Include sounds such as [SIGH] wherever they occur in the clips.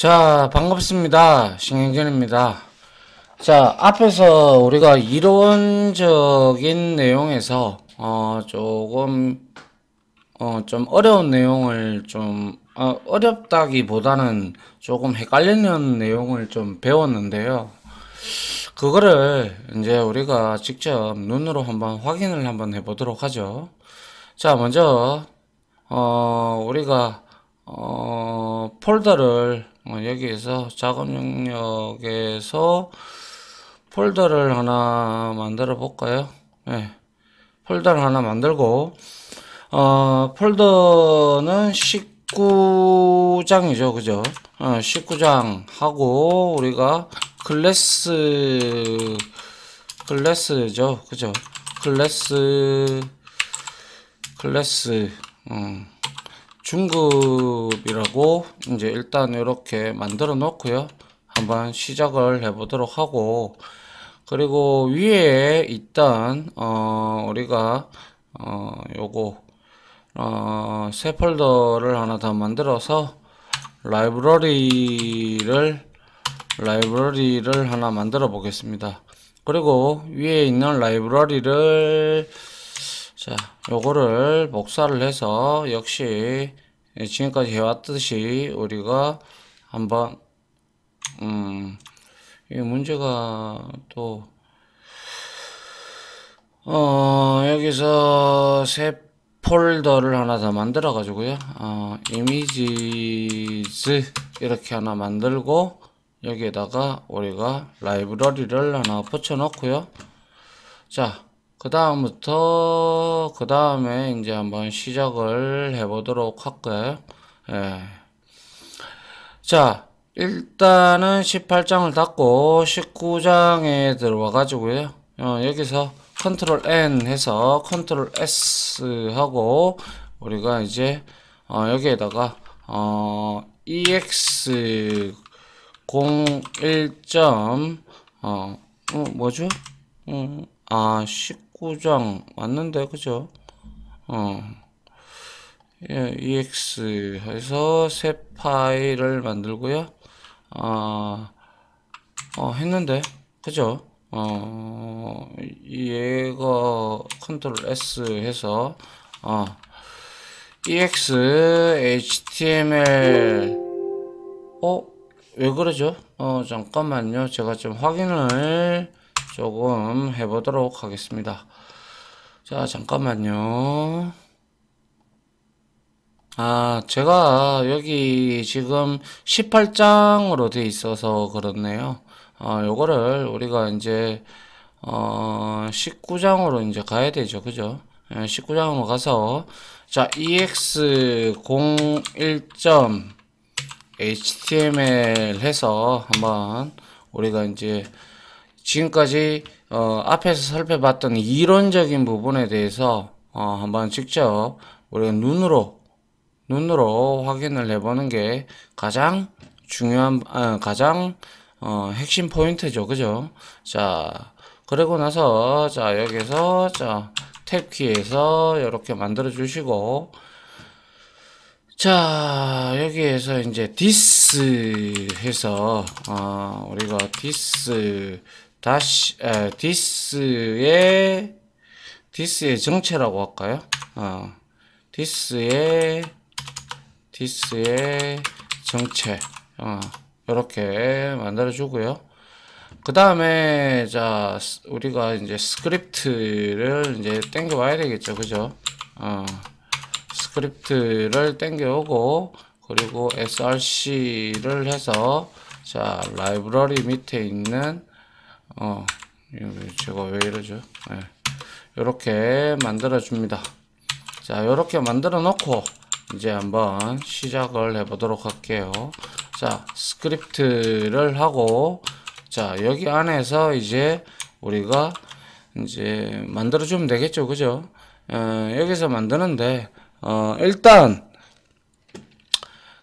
자 반갑습니다 신경전입니다 자 앞에서 우리가 이론적인 내용에서 어 조금 어 좀 어려운 내용을 좀 어, 어렵다기보다는 조금 헷갈리는 내용을 좀 배웠는데요 그거를 이제 우리가 직접 눈으로 한번 확인을 한번 해보도록 하죠 자 먼저 어 우리가 어, 폴더를 어, 여기에서 작업 영역에서 폴더를 하나 만들어 볼까요? 네. 폴더를 하나 만들고 어, 폴더는 19장이죠. 그죠? 어, 19장 하고 우리가 클래스 클래스죠. 그죠? 클래스 클래스 음. 중급이라고 이제 일단 이렇게 만들어 놓고요 한번 시작을 해 보도록 하고 그리고 위에 있던 어 우리가 어 요거 어새 폴더를 하나 더 만들어서 라이브러리를 라이브러리를 하나 만들어 보겠습니다 그리고 위에 있는 라이브러리를 자 요거를 복사를 해서 역시 지금까지 해왔듯이 우리가 한번 음이 문제가 또 어, 여기서 새 폴더를 하나 더 만들어 가지고요 어, 이미지즈 이렇게 하나 만들고 여기에다가 우리가 라이브러리를 하나 붙여 놓고요 자그 다음부터 그 다음에 이제 한번 시작을 해 보도록 할까요 예. 자 일단은 18장을 닫고 19장에 들어와 가지고요 어, 여기서 컨트롤 N 해서 컨트롤 S 하고 우리가 이제 어, 여기에다가 어, EX 01. 어, 어 뭐죠? 음, 아, 19. 9장 맞는데 그죠? 어. ex 해서 새 파일을 만들고요. 어, 어 했는데 그죠? 어, 얘가 컨트롤 S 해서 어, ex html 어? 왜 그러죠? 어 잠깐만요 제가 좀 확인을 조금 해보도록 하겠습니다. 자, 잠깐만요. 아, 제가 여기 지금 18장으로 돼 있어서 그렇네요. 아, 요거를 우리가 이제, 어, 19장으로 이제 가야 되죠. 그죠? 19장으로 예, 가서, 자, ex01.html 해서 한번 우리가 이제 지금까지 어, 앞에서 살펴봤던 이론적인 부분에 대해서 어, 한번 직접 우리가 눈으로 눈으로 확인을 해보는 게 가장 중요한 아, 가장 어, 핵심 포인트죠 그죠 자 그리고 나서 자 여기서 자 탭키에서 이렇게 만들어 주시고 자 여기에서 이제 this 해서 어, 우리가 this 다시 에, 디스의 디스의 정체라고 할까요? 어, 디스의 디스의 정체 어, 이렇게 만들어 주고요. 그 다음에 자 우리가 이제 스크립트를 이제 땡겨 와야 되겠죠, 그죠? 어, 스크립트를 땡겨 오고 그리고 src를 해서 자 라이브러리 밑에 있는 어, 제가 왜 이러죠? 네. 예. 이렇게 만들어 줍니다. 자, 이렇게 만들어 놓고 이제 한번 시작을 해 보도록 할게요. 자, 스크립트를 하고 자, 여기 안에서 이제 우리가 이제 만들어 주면 되겠죠. 그죠? 어, 여기서 만드는데 어, 일단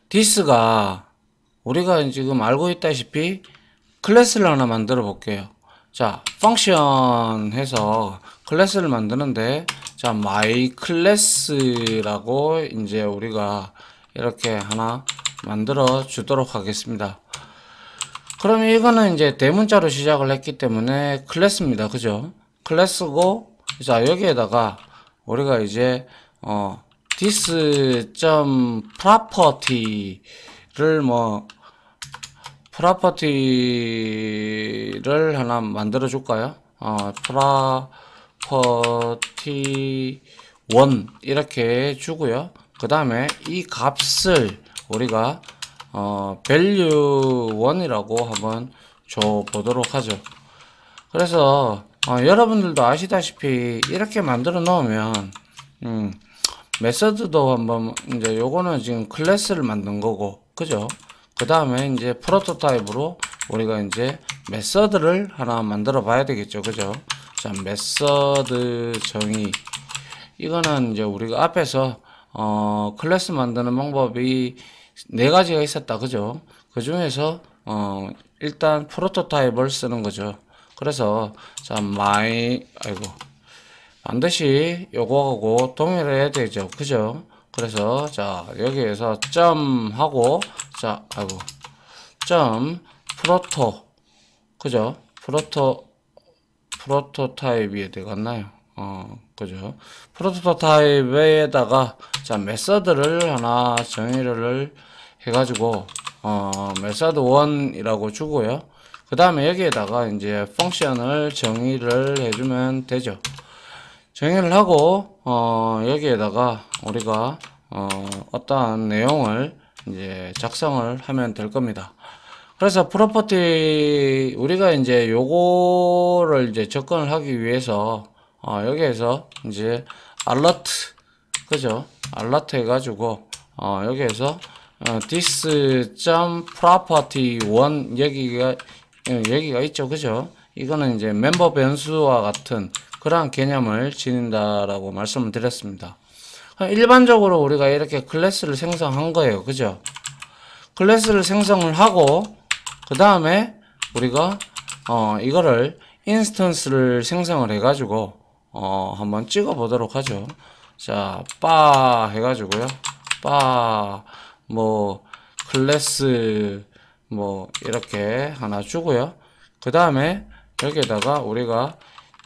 디스가 우리가 지금 알고 있다시피 클래스를 하나 만들어 볼게요. 자, function 해서 클래스를 만드는데 자, my class라고 이제 우리가 이렇게 하나 만들어 주도록 하겠습니다. 그럼 이거는 이제 대문자로 시작을 했기 때문에 클래스입니다. 그죠? 클래스고 자, 여기에다가 우리가 이제 어 this.property를 뭐 프라퍼티를 하나 만들어 줄까요? 어, 프라퍼티 1 이렇게 주고요. 그 다음에 이 값을 우리가 어, value 1이라고 한번 줘 보도록 하죠. 그래서 어, 여러분들도 아시다시피 이렇게 만들어 놓으면 음, 메서드도 한번 이제 요거는 지금 클래스를 만든 거고 그죠? 그 다음에 이제 프로토타입으로 우리가 이제 메서드를 하나 만들어 봐야 되겠죠 그죠 자 메서드 정의 이거는 이제 우리가 앞에서 어, 클래스 만드는 방법이 네 가지가 있었다 그죠 그 중에서 어, 일단 프로토타입을 쓰는 거죠 그래서 자 마이 아이고 반드시 요거하고 동일해야 되죠 그죠 그래서 자 여기에서 점 하고 자, 아이고. 점, 프로토. 그죠? 프로토, 프로토타입이 되겠나요? 어, 그죠? 프로토타입에다가, 자, 메서드를 하나 정의를 해가지고, 어, 메서드 1이라고 주고요. 그 다음에 여기에다가 이제 펑션을 정의를 해주면 되죠. 정의를 하고, 어, 여기에다가 우리가, 어, 어떠한 내용을 이제 작성을 하면 될 겁니다. 그래서 프로퍼티 우리가 이제 요거를 이제 접근을 하기 위해서 어, 여기에서 이제 알러트 그죠? 알러트 해가지고 어, 여기에서 어, this 점 p r o p e 여기가 여기가 있죠, 그죠? 이거는 이제 멤버 변수와 같은 그러 개념을 지닌다라고 말씀을 드렸습니다. 아, 일반적으로 우리가 이렇게 클래스를 생성한 거예요. 그죠? 클래스를 생성을 하고 그 다음에 우리가 어, 이거를 인스턴스를 생성을 해가지고 어, 한번 찍어 보도록 하죠. 자, 빠 해가지고요. 빠, 뭐, 클래스, 뭐, 이렇게 하나 주고요. 그 다음에 여기에다가 우리가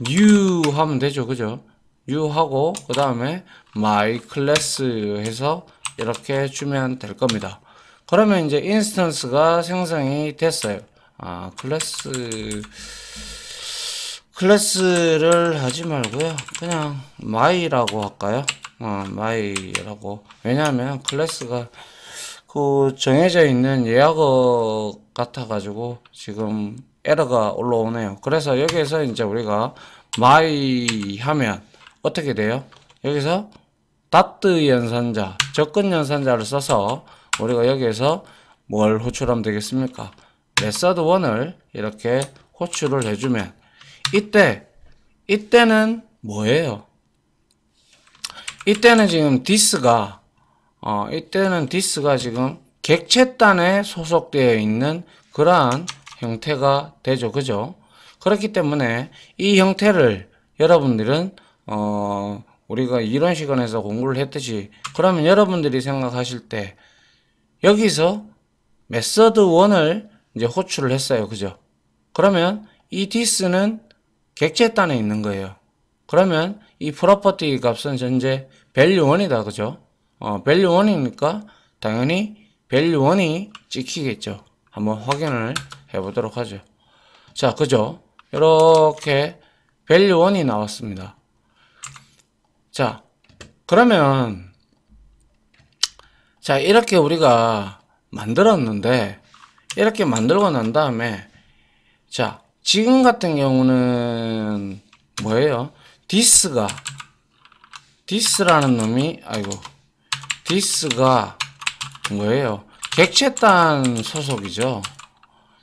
new 하면 되죠. 그죠? new 하고, 그 다음에 my class 해서 이렇게 주면 될 겁니다. 그러면 이제 인스턴스가 생성이 됐어요. 아, 클래스 클래스를 하지 말고요. 그냥 my라고 할까요? 어, my라고. 왜냐하면 클래스가 그 정해져 있는 예약어 같아 가지고 지금 에러가 올라오네요. 그래서 여기에서 이제 우리가 my 하면 어떻게 돼요? 여기서 다트 연산자, 접근 연산자를 써서 우리가 여기에서 뭘 호출하면 되겠습니까? 메서드 1을 이렇게 호출을 해주면 이때, 이때는 뭐예요? 이때는 지금 디스가 어, 이때는 디스가 지금 객체단에 소속되어 있는 그러한 형태가 되죠. 그죠? 그렇기 때문에 이 형태를 여러분들은 어, 우리가 이런 시간에서 공부를 했듯이 그러면 여러분들이 생각하실 때 여기서 메서드 1을 이제 호출을 했어요. 그죠? 그러면 이 디스는 객체단에 있는 거예요. 그러면 이 프로퍼티 값은 현재 밸류 1이다. 그죠? 어, 밸류 1이니까 당연히 밸류 1이 찍히겠죠. 한번 확인을 해보도록 하죠. 자, 그죠? 이렇게 밸류 1이 나왔습니다. 자 그러면 자 이렇게 우리가 만들었는데 이렇게 만들고 난 다음에 자 지금 같은 경우는 뭐예요 디스가 디스라는 놈이 아이고 디스가 뭐예요 객체단 소속이죠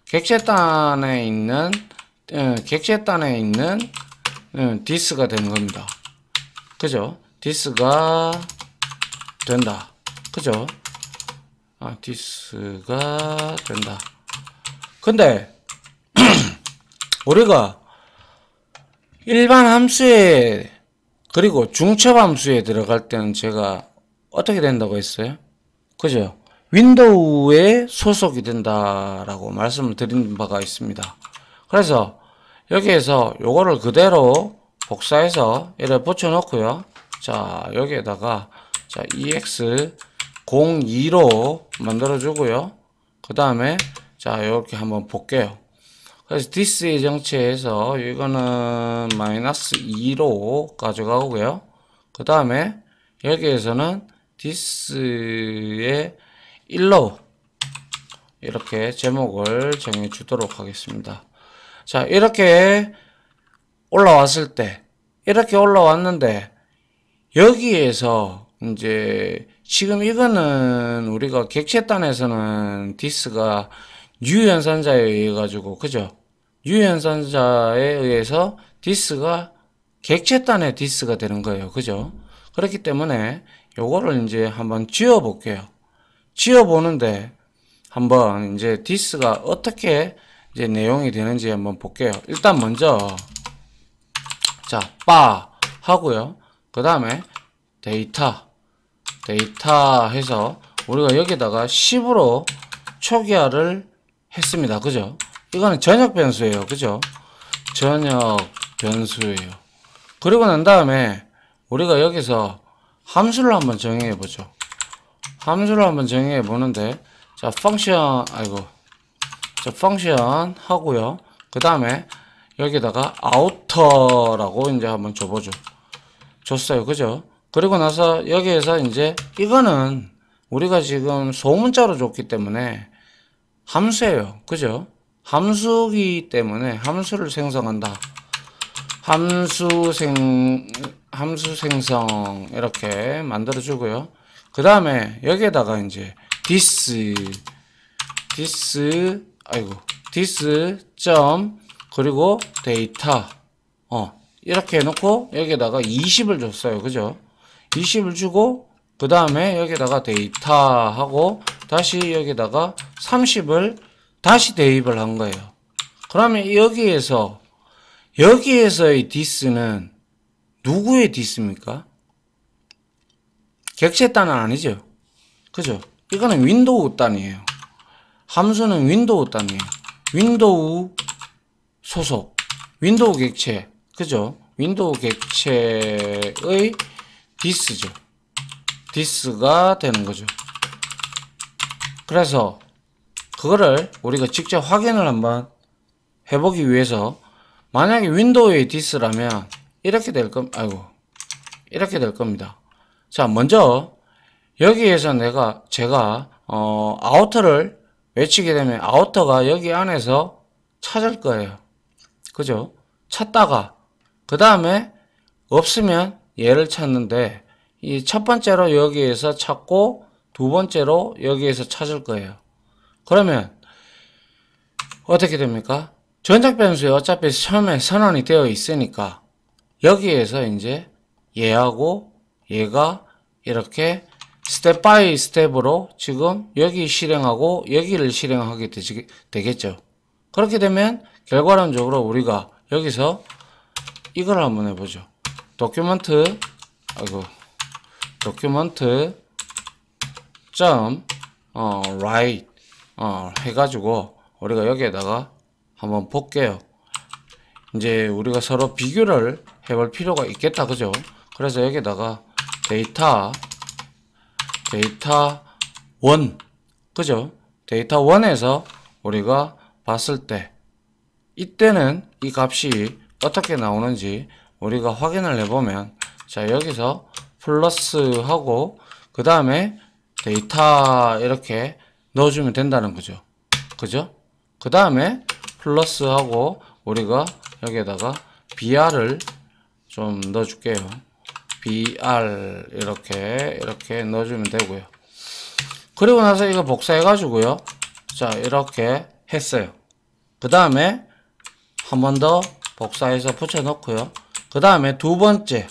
객체단에 있는 어, 객체단에 있는 어, 디스가 된 겁니다 그죠? 디스가 된다. 그죠? 아, 디스가 된다. 근데 [CLEARS THROAT] 우리가 일반 함수에 그리고 중첩 함수에 들어갈 때는 제가 어떻게 된다고 했어요? 그죠? 윈도우에 소속이 된다라고 말씀을 드린 바가 있습니다. 그래서 여기에서 요거를 그대로 복사해서 얘를 붙여놓고요. 자, 여기에다가 자, EX02로 만들어주고요. 그 다음에 자, 이렇게 한번 볼게요. 그래서 디스의 정체에서 이거는 마이너스 2로 가져가고요. 그 다음에 여기에서는 디스의 1로 이렇게 제목을 정해 주도록 하겠습니다. 자, 이렇게 올라왔을 때 이렇게 올라왔는데 여기에서 이제 지금 이거는 우리가 객체단에서는 디스가 유연산자에 의해 가지고 그죠? 유연산자에 의해서 디스가 객체단의 디스가 되는 거예요. 그죠? 그렇기 때문에 요거를 이제 한번 지워 볼게요. 지워 보는데 한번 이제 디스가 어떻게 이제 내용이 되는지 한번 볼게요. 일단 먼저 자, 빠 하고요. 그 다음에 데이터, 데이터 해서 우리가 여기다가 10으로 초기화를 했습니다. 그죠? 이거는 전역 변수예요. 그죠? 전역 변수예요. 그리고 난 다음에 우리가 여기서 함수를 한번 정의해 보죠. 함수를 한번 정의해 보는데 자, 펑션 아이고. 자, 펑션 하고요. 그 다음에 여기다가 아웃 챕터라고 이제 한번 줘보죠. 줬어요. 그죠? 그리고 나서 여기에서 이제 이거는 우리가 지금 소문자로 줬기 때문에 함수예요. 그죠? 함수기 때문에 함수를 생성한다. 함수 생, 함수 생성 이렇게 만들어주고요. 그 다음에 여기에다가 이제 this, this, 아이고, this 점, 그리고 데이터 어, 이렇게 해놓고 여기에다가 20을 줬어요. 그죠? 20을 주고 그 다음에 여기다가 데이터하고 다시 여기다가 30을 다시 대입을 한 거예요. 그러면 여기에서 여기에서의 디스는 누구의 디스입니까? 객체 단은 아니죠. 그죠? 이거는 윈도우 단이에요. 함수는 윈도우 단이에요. 윈도우 소속, 윈도우 객체, 그죠? 윈도우 객체의 디스죠. 디스가 되는 거죠. 그래서 그거를 우리가 직접 확인을 한번 해보기 위해서 만약에 윈도우의 디스라면 이렇게 될 겁, 아이고 이렇게 될 겁니다. 자, 먼저 여기에서 내가 제가 어, 아우터를 외치게 되면 아우터가 여기 안에서 찾을 거예요. 그죠? 찾다가 그 다음에 없으면 얘를 찾는데 이 첫 번째로 여기에서 찾고 두 번째로 여기에서 찾을 거예요. 그러면 어떻게 됩니까? 전작 변수에 어차피 처음에 선언이 되어 있으니까 여기에서 이제 얘하고 얘가 이렇게 스텝 바이 스텝으로 지금 여기 실행하고 여기를 실행하게 되겠죠. 그렇게 되면 결과론적으로 우리가 여기서 이걸 한번 해보죠. 도큐먼트, 아이고, 도큐먼트, 점, 어, right, 어, 해가지고, 우리가 여기에다가 한번 볼게요. 이제 우리가 서로 비교를 해볼 필요가 있겠다, 그죠? 그래서 여기다가 에 데이터, 데이터 1, 그죠? 데이터 1에서 우리가 봤을 때, 이때는 이 값이 어떻게 나오는지 우리가 확인을 해보면 자 여기서 플러스 하고 그 다음에 데이터 이렇게 넣어주면 된다는 거죠 그죠 그 다음에 플러스 하고 우리가 여기에다가 br을 좀 넣어줄게요 br 이렇게 이렇게 넣어주면 되고요 그리고 나서 이거 복사해 가지고요 자 이렇게 했어요 그 다음에 한번더 복사해서 붙여놓고요그 다음에 두 번째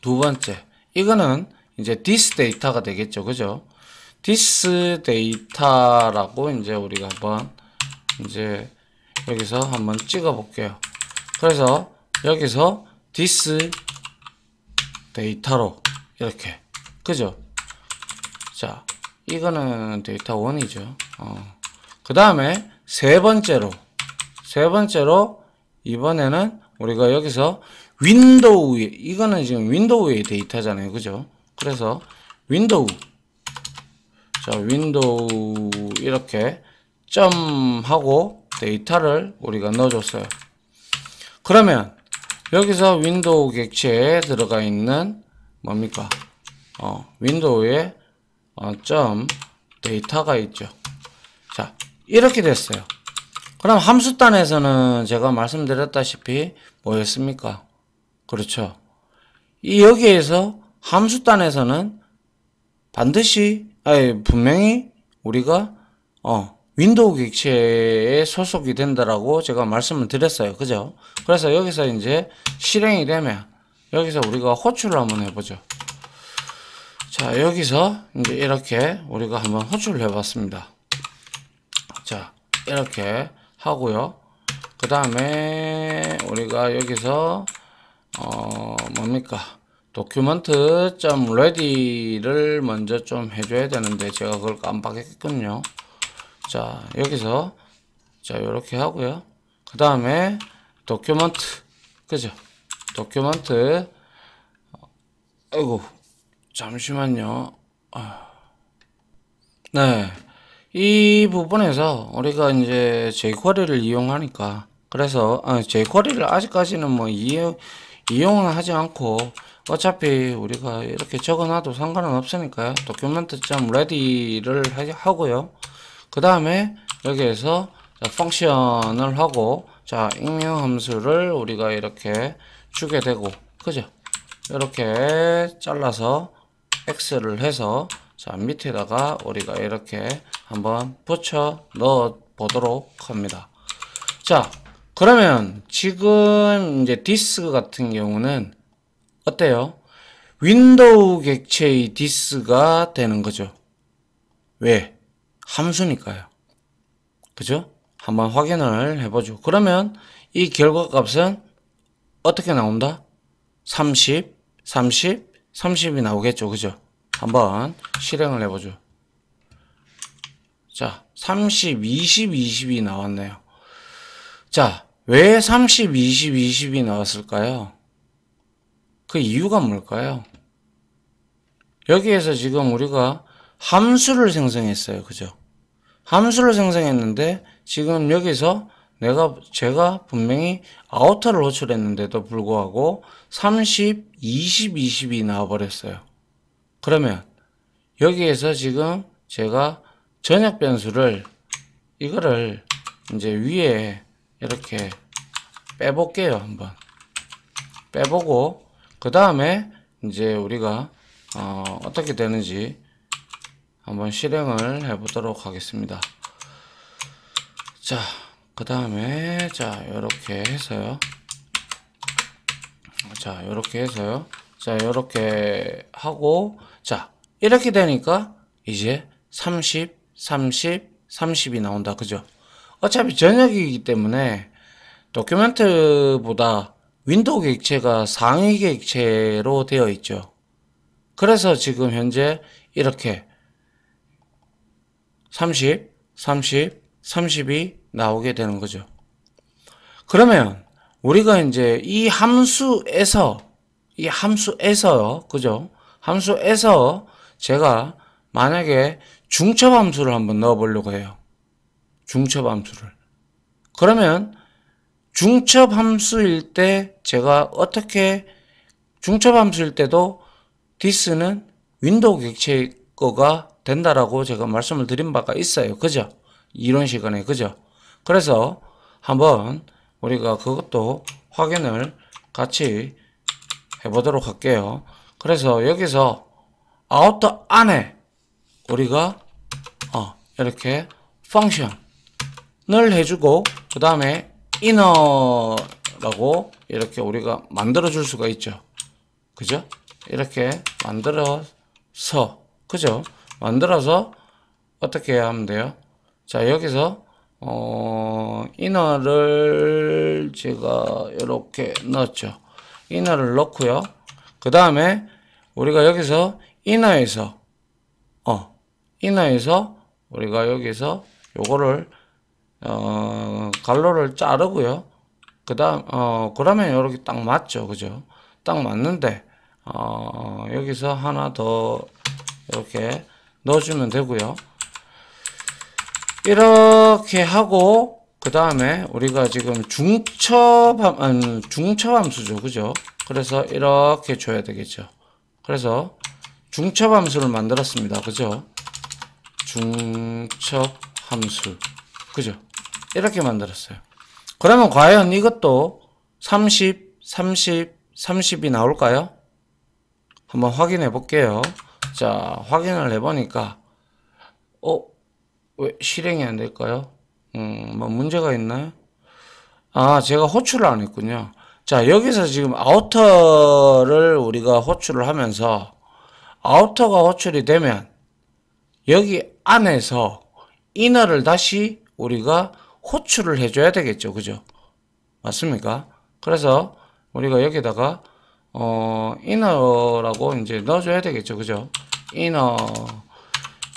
두 번째 이거는 이제 디스 데이터가 되겠죠. 그죠? 디스 데이터라고 이제 우리가 한번 이제 여기서 한번 찍어 볼게요. 그래서 여기서 디스 데이터로 이렇게 그죠? 자 이거는 데이터 1이죠 어. 그 다음에 세 번째로 세 번째로 이번에는 우리가 여기서 윈도우에 이거는 지금 윈도우의 데이터잖아요 그죠 그래서 윈도우 자 윈도우 이렇게 점 하고 데이터를 우리가 넣어줬어요 그러면 여기서 윈도우 객체에 들어가 있는 뭡니까 어, 윈도우에 어, 점 데이터가 있죠 자 이렇게 됐어요 그럼 함수단에서는 제가 말씀드렸다시피 뭐였습니까? 그렇죠. 이 여기에서 함수단에서는 반드시 아니 분명히 우리가 어 윈도우 객체에 소속이 된다라고 제가 말씀을 드렸어요. 그죠? 그래서 여기서 이제 실행이 되면 여기서 우리가 호출을 한번 해보죠. 자, 여기서 이제 이렇게 우리가 한번 호출을 해봤습니다. 자, 이렇게 하고요. 그 다음에 우리가 여기서 어 뭡니까 도큐먼트 점 레디를 먼저 좀 해줘야 되는데 제가 그걸 깜빡했군요. 자 여기서 자 이렇게 하고요. 그 다음에 도큐먼트 그죠? 도큐먼트 아이고 잠시만요. 아. 네. 이 부분에서 우리가 이제 제 q u e 를 이용하니까 그래서 제 j q u 를 아직까지는 뭐 이용, 이은 하지 않고 어차피 우리가 이렇게 적어놔도 상관은 없으니까 요 document.ready를 하고요 그 다음에 여기에서 f u n c t i o n 을 하고 자 익명 함수를 우리가 이렇게 주게 되고 그죠 이렇게 잘라서 x를 해서 자 밑에다가 우리가 이렇게 한번 붙여 넣어 보도록 합니다 자 그러면 지금 이제 디스크 같은 경우는 어때요? 윈도우 객체의 디스가 되는 거죠. 왜? 함수니까요. 그죠? 한번 확인을 해보죠. 그러면 이 결과값은 어떻게 나온다? 30, 30, 30이 나오겠죠. 그죠? 한번 실행을 해보죠. 자, 30, 20, 20이 나왔네요. 자, 왜 30, 20, 20이 나왔을까요? 그 이유가 뭘까요? 여기에서 지금 우리가 함수를 생성했어요. 그죠? 함수를 생성했는데 지금 여기서 내가 제가 분명히 아우터를 호출했는데도 불구하고 30, 20, 20이 나와버렸어요. 그러면 여기에서 지금 제가 전역 변수를 이거를 이제 위에 이렇게 빼볼게요 한번 빼보고 그 다음에 이제 우리가 어, 어떻게 되는지 한번 실행을 해보도록 하겠습니다 자 그 다음에 자 이렇게 해서요 자 이렇게 해서요 자 이렇게 하고 자 이렇게 되니까 이제 30 30 30이 나온다 그죠 어차피 저녁이기 때문에 도큐멘트보다 윈도우 객체가 상위 객체로 되어 있죠 그래서 지금 현재 이렇게 30 30 30이 나오게 되는 거죠 그러면 우리가 이제 이 함수에서 이 함수에서 그죠? 함수에서 제가 만약에 중첩 함수를 한번 넣어 보려고 해요. 중첩 함수를. 그러면 중첩 함수일 때 제가 어떻게 중첩 함수일 때도 디스는 윈도우 객체 거가 된다라고 제가 말씀을 드린 바가 있어요. 그죠? 이런 시간에 그죠? 그래서 한번 우리가 그것도 확인을 같이 해보도록 할게요. 그래서 여기서 아웃도 안에 우리가 어, 이렇게 f u n c t i o n 을 해주고 그 다음에 inner라고 이렇게 우리가 만들어 줄 수가 있죠. 그죠? 이렇게 만들어서 그죠? 만들어서 어떻게 해야 하면 돼요? 자 여기서 어, inner를 제가 이렇게 넣었죠. 이너를 넣고요. 그 다음에 우리가 여기서 이너에서어 i n 에서 우리가 여기서 요거를 어 갈로를 자르고요. 그 다음 어 그러면 이렇게 딱 맞죠, 그죠? 딱 맞는데 어 여기서 하나 더 이렇게 넣어주면 되고요. 이렇게 하고 그 다음에 우리가 지금 중첩함, 아 중첩함수죠. 그죠? 그래서 이렇게 줘야 되겠죠. 그래서 중첩함수를 만들었습니다. 그죠? 중첩함수. 그죠? 이렇게 만들었어요. 그러면 과연 이것도 30, 30, 30이 나올까요? 한번 확인해 볼게요. 자, 확인을 해보니까, 어? 왜 실행이 안 될까요? 음, 뭐 문제가 있나요? 아, 제가 호출을 안 했군요. 자, 여기서 지금 아우터를 우리가 호출을 하면서 아우터가 호출이 되면 여기 안에서 이너를 다시 우리가 호출을 해줘야 되겠죠. 그죠? 맞습니까? 그래서 우리가 여기다가 어, 이너라고 이제 넣어줘야 되겠죠. 그죠? 이너,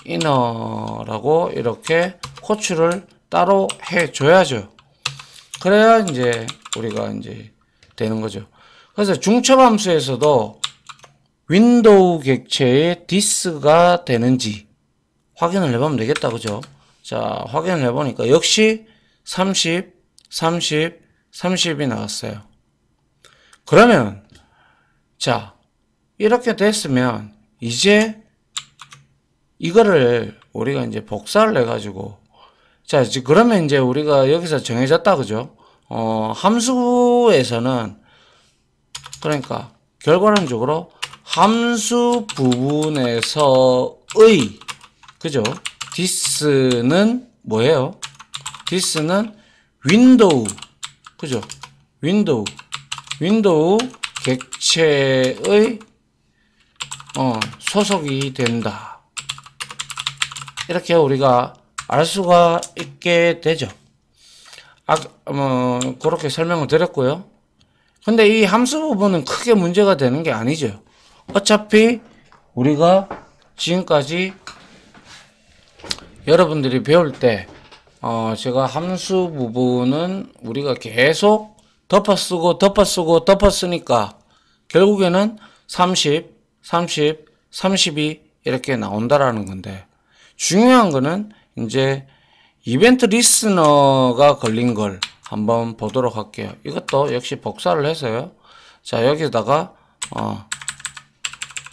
이너라고 이렇게 호출을 따로 해줘야죠. 그래야 이제 우리가 이제 되는 거죠. 그래서 중첩함수에서도 윈도우 객체의 디스가 되는지 확인을 해보면 되겠다. 그죠? 자, 확인을 해보니까 역시 30, 30, 30이 나왔어요. 그러면 자, 이렇게 됐으면 이제 이거를 우리가 이제 복사를 해가지고 자, 그러면 이제 우리가 여기서 정해졌다, 그죠? 어, 함수에서는, 그러니까, 결과론적으로 함수 부분에서의, 그죠? 디스는 뭐예요? 디스는 윈도우, 그죠? 윈도우, 윈도우 객체의 어, 소속이 된다. 이렇게 우리가 알 수가 있게 되죠. 아, 뭐, 그렇게 설명을 드렸고요. 근데 이 함수 부분은 크게 문제가 되는 게 아니죠. 어차피 우리가 지금까지 여러분들이 배울 때 어, 제가 함수 부분은 우리가 계속 덮어쓰고 덮어쓰고 덮어쓰니까 결국에는 30, 30, 32 이렇게 나온다라는 건데 중요한 거는 이제 이벤트 리스너가 걸린 걸 한번 보도록 할게요. 이것도 역시 복사를 해서요. 자, 여기다가, 어,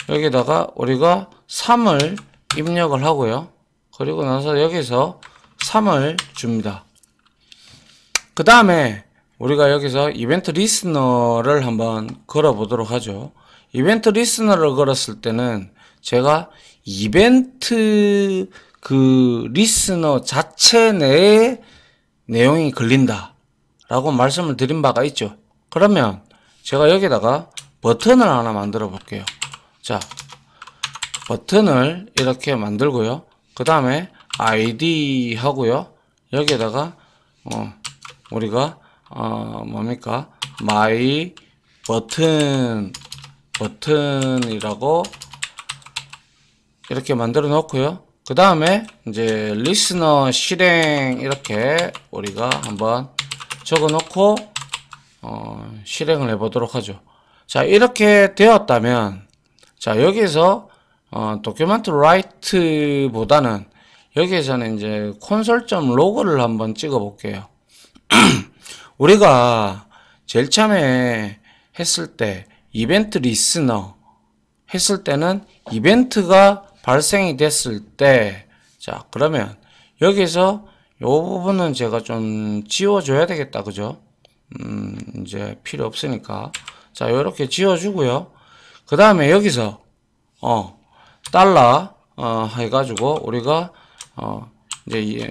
여기다가 우리가 3을 입력을 하고요. 그리고 나서 여기서 3을 줍니다. 그 다음에 우리가 여기서 이벤트 리스너를 한번 걸어보도록 하죠. 이벤트 리스너를 걸었을 때는 제가 이벤트 그 리스너 자체 내에 내용이 걸린다라고 말씀을 드린 바가 있죠. 그러면 제가 여기다가 버튼을 하나 만들어 볼게요. 자, 버튼을 이렇게 만들고요. 그 다음에 아이디 하고요. 여기에다가 어, 우리가 어, 뭡니까? my 버튼 버튼이라고 이렇게 만들어 놓고요. 그 다음에 이제 리스너 실행 이렇게 우리가 한번 적어 놓고 어, 실행을 해 보도록 하죠 자 이렇게 되었다면 자 여기에서 어, 도큐먼 r i t e 보다는 여기에서는 이제 c o o n s l e l o g 를 한번 찍어 볼게요 [CLEARS THROAT] 우리가 제일 처음에 했을 때 이벤트 리스너 했을 때는 이벤트가 발생이 됐을 때, 자, 그러면 여기서 요 부분은 제가 좀 지워줘야 되겠다. 그죠? 음, 이제 필요 없으니까. 자, 요렇게 지워주고요. 그 다음에 여기서, 어, 달러, 어, 해가지고 우리가, 어, 이제 이,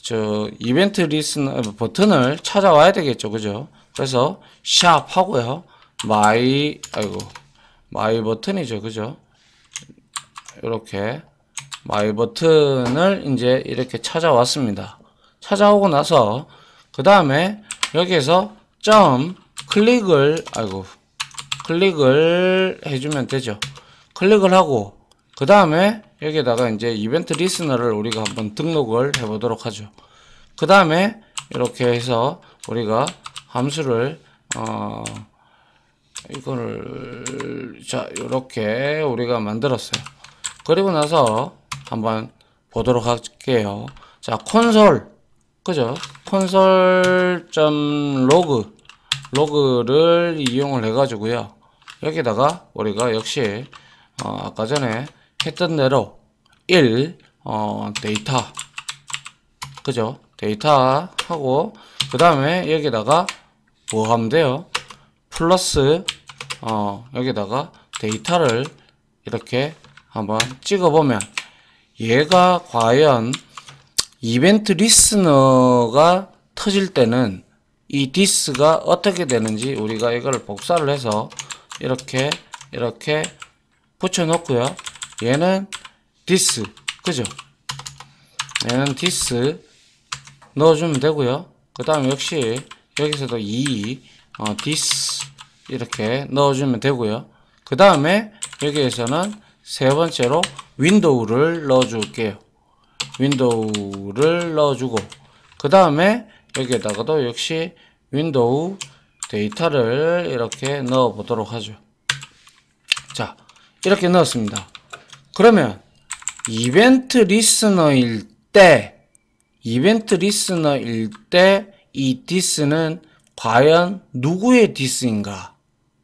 저, 이벤트 리스 버튼을 찾아와야 되겠죠. 그죠? 그래서, 샵 하고요. 마이, 아이고, 마이 버튼이죠. 그죠? 이렇게 마이 버튼을 이제 이렇게 찾아왔습니다. 찾아오고 나서 그 다음에 여기에서 점 클릭을 아이고 클릭을 해주면 되죠. 클릭을 하고 그 다음에 여기에다가 이제 이벤트 리스너를 우리가 한번 등록을 해 보도록 하죠. 그 다음에 이렇게 해서 우리가 함수를 어 이거를 자 이렇게 우리가 만들었어요. 그리고 나서 한번 보도록 할게요. 자, 콘솔. 그죠? 콘솔.log 로그를 이용을 해 가지고요. 여기다가 우리가 역시 어, 아까 전에 했던 대로 1 어, 데이터 그죠? 데이터 하고 그 다음에 여기다가 뭐 하면 돼요? 플러스 어, 여기다가 데이터를 이렇게 한번 찍어보면 얘가 과연 이벤트 리스너가 터질 때는 이 디스가 어떻게 되는지 우리가 이걸 복사를 해서 이렇게 이렇게 붙여놓고요 얘는 디스 그죠 얘는 디스 넣어주면 되고요 그 다음 역시 여기서도 이 어, 디스 이렇게 넣어주면 되고요 그 다음에 여기에서는 세 번째로 윈도우를 넣어줄게요. 윈도우를 넣어주고 그 다음에 여기에다가도 역시 윈도우 데이터를 이렇게 넣어 보도록 하죠. 자 이렇게 넣었습니다. 그러면 이벤트 리스너일 때 이벤트 리스너일 때 이 디스는 과연 누구의 디스인가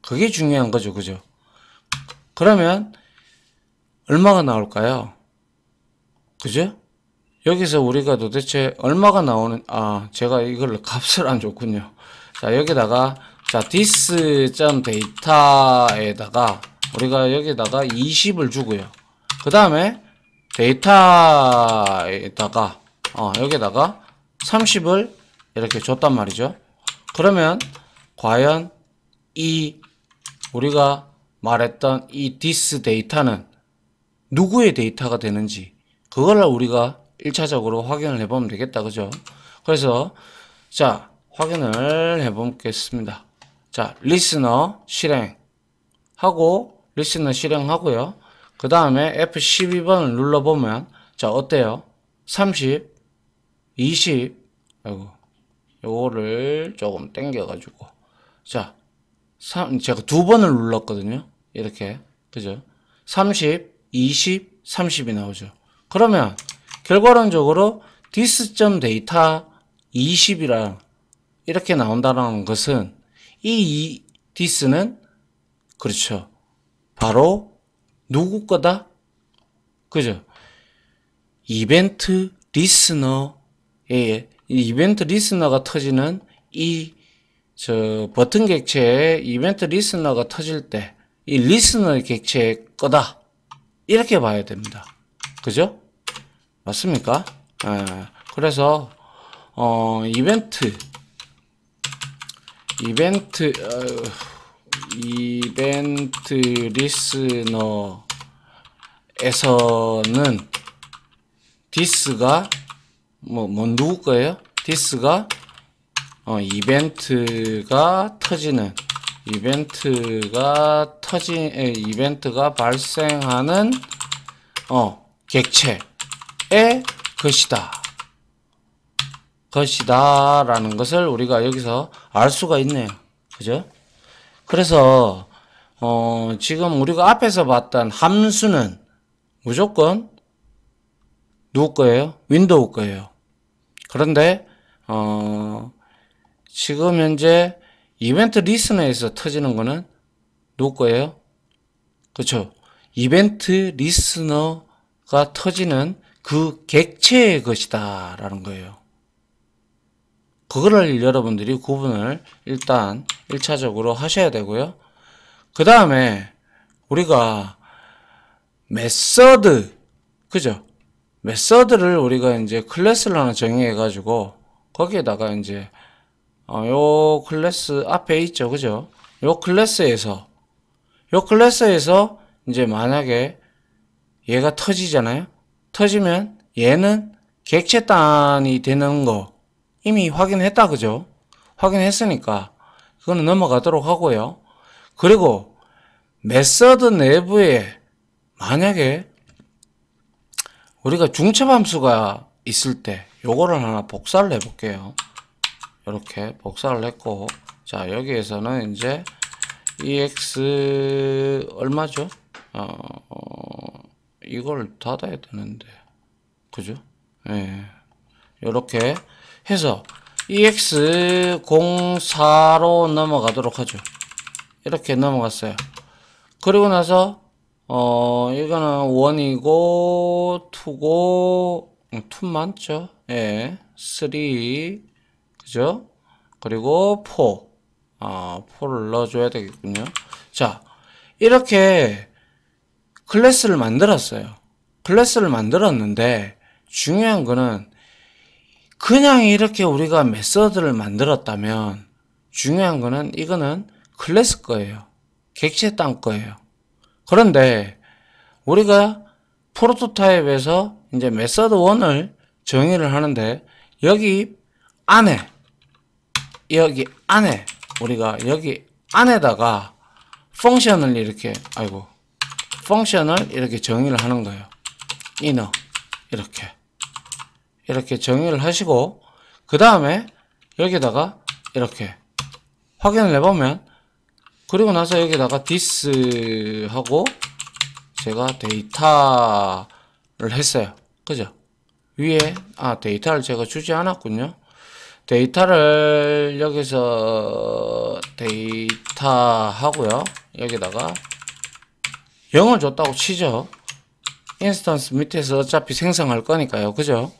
그게 중요한 거죠 그죠 그러면 얼마가 나올까요? 그죠? 여기서 우리가 도대체 얼마가 나오는 아 제가 이걸 값을 안 줬군요 자 여기다가 자 this.data에다가 우리가 여기다가 20을 주고요 그 다음에 데이터에다가 어, 여기다가 30을 이렇게 줬단 말이죠 그러면 과연 이 우리가 말했던 이 this 데이터는 누구의 데이터가 되는지 그걸 우리가 1차적으로 확인을 해보면 되겠다 그죠 그래서 자 확인을 해보겠습니다 자 리스너 실행 하고 리스너 실행하고요 그 다음에 F12번을 눌러보면 자 어때요 30 20 아이고 요거를 조금 당겨 가지고 자 3, 제가 두 번을 눌렀거든요 이렇게 그죠 30 20, 30이 나오죠. 그러면 결과론적으로 dis.data 20이랑 이렇게 나온다는 것은 이 디스는 그렇죠. 바로 누구 거다? 그죠? 이벤트 리스너에 이벤트 리스너가 터지는 이저 버튼 객체에 이벤트 리스너가 터질 때 이 리스너 객체 거다. 이렇게 봐야 됩니다. 그죠? 맞습니까? 예, 그래서 어, 이벤트 이벤트 어, 이벤트 리스너에서는 디스가 뭐, 뭐 누구 거예요? 디스가 어, 이벤트가 터지는 이벤트가 터진 에, 이벤트가 발생하는 어 객체의 것이다. 것이다 라는 것을 우리가 여기서 알 수가 있네요. 그죠? 그래서 어 지금 우리가 앞에서 봤던 함수는 무조건 누구 거예요? 윈도우 거예요. 그런데 어 지금 현재 이벤트 리스너에서 터지는 거는 누구 거예요? 그렇죠. 이벤트 리스너가 터지는 그 객체의 것이다 라는 거예요. 그거를 여러분들이 구분을 일단 1차적으로 하셔야 되고요. 그 다음에 우리가 메서드, 그죠? 메서드를 우리가 이제 클래스를 하나 정의해가지고 거기에다가 이제 어, 요 클래스 앞에 있죠. 그죠? 요 클래스에서 요 클래스에서 이제 만약에 얘가 터지잖아요. 터지면 얘는 객체단이 되는 거 이미 확인했다. 그죠? 확인했으니까 그거는 넘어가도록 하고요. 그리고 메서드 내부에 만약에 우리가 중첩함수가 있을 때 요거를 하나 복사를 해볼게요. 이렇게 복사를 했고 자 여기에서는 이제 EX 얼마죠? 어, 어 이걸 닫아야 되는데 그죠? 예. 이렇게 해서 EX04로 넘어가도록 하죠. 이렇게 넘어갔어요. 그리고 나서 어 이거는 원이고 투고 투 많죠. 예. 3 그죠? 그리고 포 아, 포를 넣어줘야 되겠군요. 자, 이렇게 클래스를 만들었어요. 클래스를 만들었는데 중요한 거는 그냥 이렇게 우리가 메서드를 만들었다면 중요한 거는 이거는 클래스 거예요. 객체 땅 거예요. 그런데 우리가 프로토타입에서 이제 메서드 1을 정의를 하는데 여기 안에 여기 안에 우리가 여기 안에다가 펑션을 이렇게 아이고 펑션을 이렇게 정의를 하는 거예요. inner 이렇게 이렇게 정의를 하시고 그 다음에 여기다가 이렇게 확인을 해보면 그리고 나서 여기다가 this 하고 제가 데이터를 했어요. 그죠? 위에 아 데이터를 제가 주지 않았군요. 데이터를 여기서 데이터 하고요. 여기다가 0을 줬다고 치죠. 인스턴스 밑에서 어차피 생성할 거니까요. 그죠?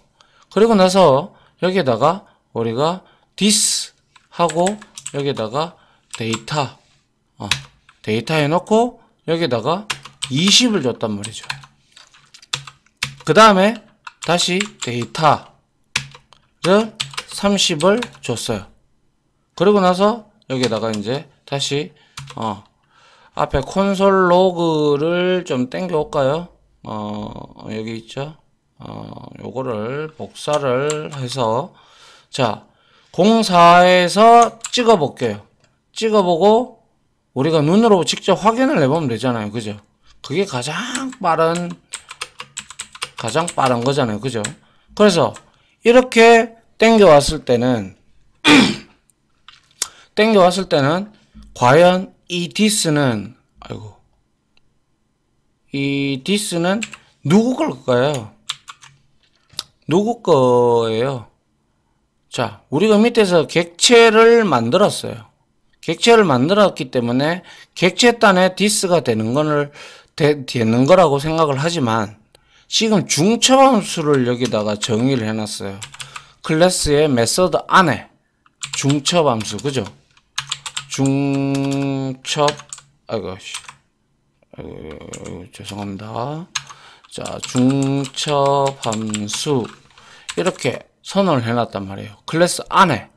그리고 나서 여기에다가 우리가 this 하고 여기다가 데이터 어, 데이터 해놓고 여기다가 20을 줬단 말이죠. 그 다음에 다시 데이터를 30을 줬어요. 그리고 나서 여기에다가 이제 다시 어 앞에 콘솔 로그를 좀 땡겨 올까요? 어 여기 있죠. 어 요거를 복사를 해서 자 04에서 찍어 볼게요. 찍어 보고 우리가 눈으로 직접 확인을 해보면 되잖아요. 그죠? 그게 가장 빠른 가장 빠른 거잖아요. 그죠? 그래서 이렇게 땡겨왔을 때는 [CLEARS THROAT] 땡겨왔을 때는 과연 이 디스는 아이고 이 디스는 누구 걸까요? 누구 거예요? 자 우리가 밑에서 객체를 만들었어요. 객체를 만들었기 때문에 객체단에 디스가 되는 거를 되는 거라고 생각을 하지만 지금 중첩함수를 여기다가 정의를 해놨어요. 클래스의 메서드 안에 중첩 함수 그죠? 중첩 아이고 아이고 죄송합니다. 자 중첩 함수 이렇게 선언을 해놨단 말이에요. 클래스 안에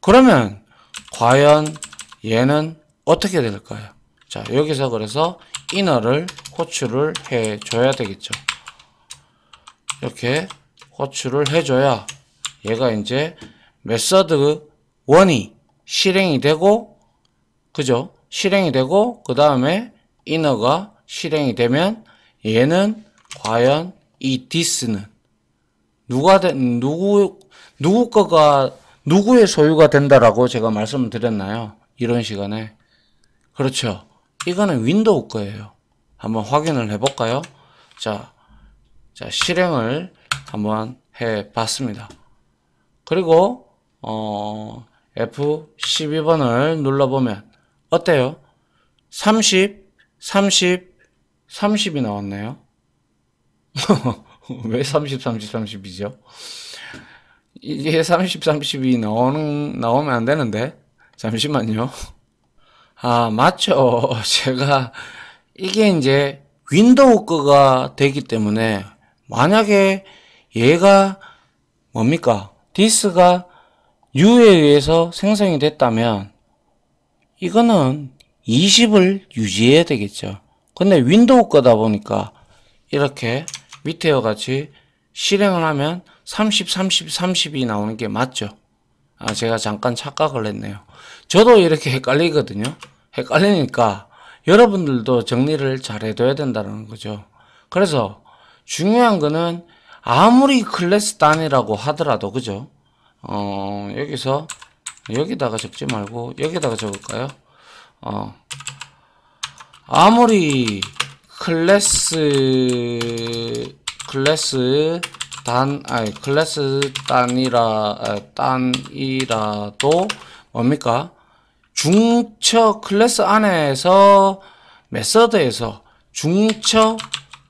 그러면 과연 얘는 어떻게 될까요? 자 여기서 그래서 이너를 호출을 해줘야 되겠죠. 이렇게 호출을 해줘야 얘가 이제 메서드 원이 실행이 되고 그죠? 실행이 되고 그 다음에 인어가 실행이 되면 얘는 과연 이 디스는 누가 되, 누구 누구 거가 누구의 소유가 된다라고 제가 말씀을 드렸나요? 이런 시간에 그렇죠. 이거는 윈도우 거예요. 한번 확인을 해볼까요? 자, 자 실행을 한번 해봤습니다. 그리고 어, F12번을 눌러보면 어때요? 30, 30, 30이 나왔네요. [LAUGHS] 왜 30, 30, 30이죠? 이게 30, 30이 나오는, 나오면 안 되는데. 잠시만요. 아, 맞죠. [LAUGHS] 제가, 이게 이제 윈도우 거가 되기 때문에, 만약에 얘가 뭡니까? t 스가 u에 의해서 생성이 됐다면 이거는 20을 유지해야 되겠죠. 근데 윈도우 거다 보니까 이렇게 밑에와 같이 실행을 하면 30, 30, 30이 나오는 게 맞죠. 아, 제가 잠깐 착각을 했네요. 저도 이렇게 헷갈리거든요. 헷갈리니까 여러분들도 정리를 잘 해둬야 된다는 거죠. 그래서 중요한 거는 아무리 클래스 단이라고 하더라도 그죠? 어 여기서 여기다가 적지 말고 여기다가 적을까요? 어 아무리 클래스 클래스 단 아니 클래스 단이라 단이라도 아, 뭡니까? 중처 클래스 안에서 메서드에서 중처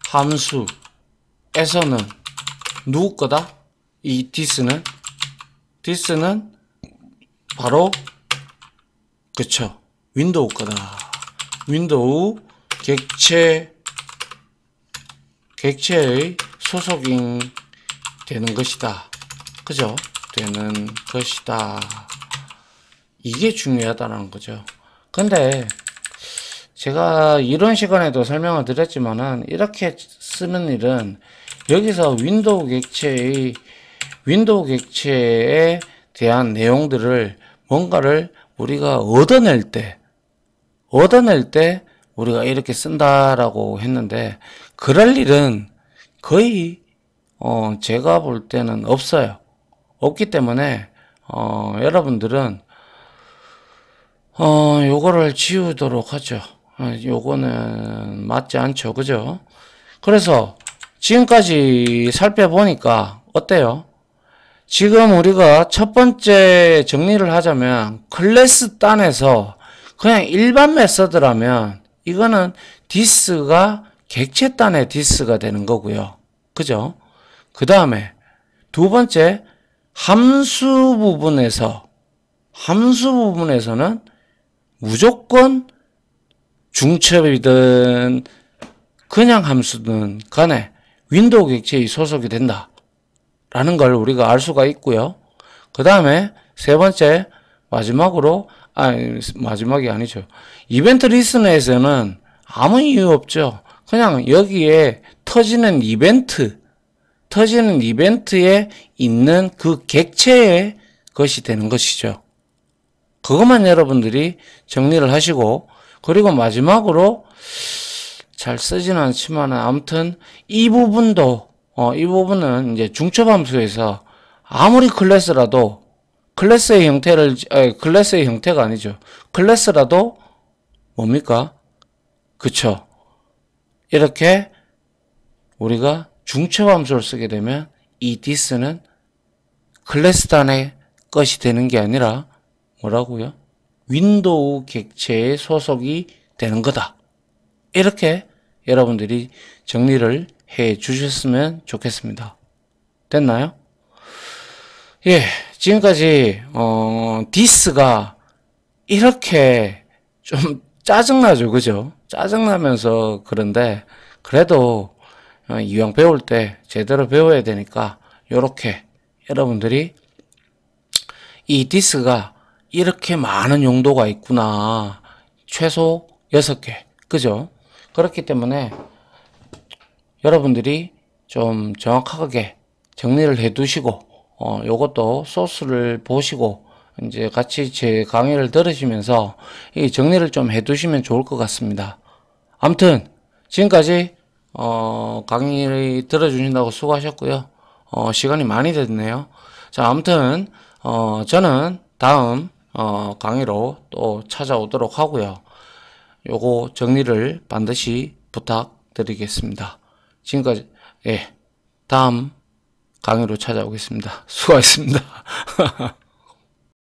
함수에서는 누구 거다? 이 디스는 디스는 바로 그쵸 윈도우 거다 윈도우 객체 객체의 소속인 되는 것이다 그죠 되는 것이다 이게 중요하다는 거죠 근데 제가 이런 시간에도 설명을 드렸지만은 이렇게 쓰는 일은 여기서 윈도우 객체의 윈도우 객체에 대한 내용들을 뭔가를 우리가 얻어낼 때 얻어낼 때 우리가 이렇게 쓴다라고 했는데 그럴 일은 거의 어 제가 볼 때는 없어요. 없기 때문에 어 여러분들은 어 요거를 지우도록 하죠. 어, 요거는 맞지 않죠. 그죠? 그래서 지금까지 살펴보니까 어때요? 지금 우리가 첫 번째 정리를 하자면 클래스 단에서 그냥 일반 메서드라면 이거는 디스가 객체 단의 디스가 되는 거고요. 그죠? 그 다음에 두 번째 함수 부분에서 함수 부분에서는 무조건 중첩이든 그냥 함수든 간에 윈도우 객체의 소속이 된다. 라는 걸 우리가 알 수가 있고요. 그 다음에 세 번째, 마지막으로, 아니, 마지막이 아니죠. 이벤트 리스너에서는 아무 이유 없죠. 그냥 여기에 터지는 이벤트, 터지는 이벤트에 있는 그 객체의 것이 되는 것이죠. 그것만 여러분들이 정리를 하시고, 그리고 마지막으로, 잘 쓰진 않지만 아무튼 이 부분도 어, 이 부분은 이제 중첩함수에서 아무리 클래스라도 클래스의 형태를 아니, 클래스의 형태가 아니죠. 클래스라도 뭡니까? 그쵸? 이렇게 우리가 중첩함수를 쓰게 되면 이 디스는 클래스 단의 것이 되는 게 아니라 뭐라고요? 윈도우 객체의 소속이 되는 거다. 이렇게 여러분들이 정리를 해 주셨으면 좋겠습니다. 됐나요? 예, 지금까지 어, 디스가 이렇게 좀 짜증나죠, 그죠? 짜증나면서 그런데 그래도 어, 이왕 배울 때 제대로 배워야 되니까 이렇게 여러분들이 이 디스가 이렇게 많은 용도가 있구나 최소 6개 그죠? 그렇기 때문에 여러분들이 좀 정확하게 정리를 해 두시고 어, 요것도 소스를 보시고 이제 같이 제 강의를 들으시면서 이 정리를 좀 해 두시면 좋을 것 같습니다. 암튼 지금까지 어, 강의를 들어주신다고 수고하셨고요. 어, 시간이 많이 됐네요. 자, 아무튼 어, 저는 다음 어, 강의로 또 찾아오도록 하고요. 요거 정리를 반드시 부탁드리겠습니다. 지금까지 예 다음 강의로 찾아오겠습니다. [LAUGHS] 수고하셨습니다. [LAUGHS]